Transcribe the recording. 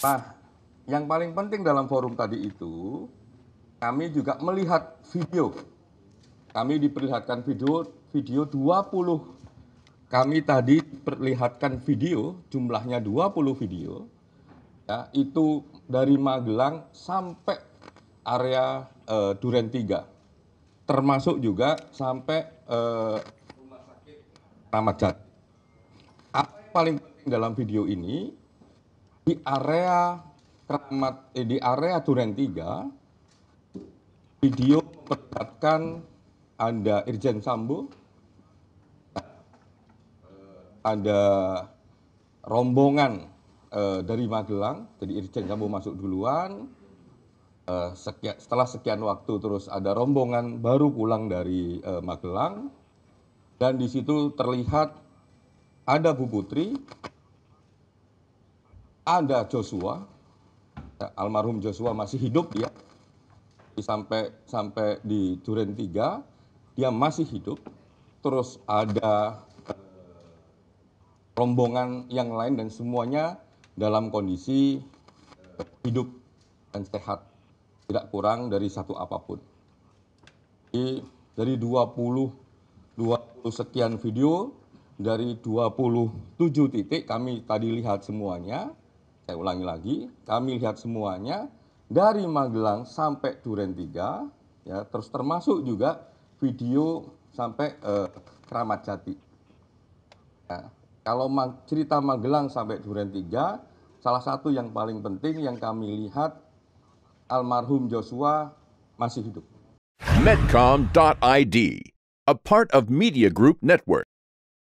Nah, yang paling penting dalam forum tadi itu, kami juga melihat video. Kami diperlihatkan video video 20 kami tadi perlihatkan video jumlahnya 20 video ya itu dari Magelang sampai area e, Duren 3 termasuk juga sampai e, eh, rumah sakit Apa yang paling penting dalam video ini di area keramat eh, di area Duren 3 video memperlihatkan ada Irjen Sambo ada rombongan eh, dari Magelang jadi Irjen Sambo masuk duluan eh, sekian, setelah sekian waktu terus ada rombongan baru pulang dari eh, Magelang dan di situ terlihat ada Bu Putri ada Joshua, ya, almarhum Joshua masih hidup ya, sampai sampai di Duren 3, dia masih hidup. Terus ada eh, rombongan yang lain dan semuanya dalam kondisi eh, hidup dan sehat, tidak kurang dari satu apapun. Jadi dari 20 20 sekian video dari 27 titik kami tadi lihat semuanya saya ulangi lagi, kami lihat semuanya dari Magelang sampai Duren 3, ya, terus termasuk juga video sampai eh, Keramat Jati. Ya, kalau mag cerita Magelang sampai Duren 3, salah satu yang paling penting yang kami lihat almarhum Joshua masih hidup. Medcom.id, a part of Media Group Network.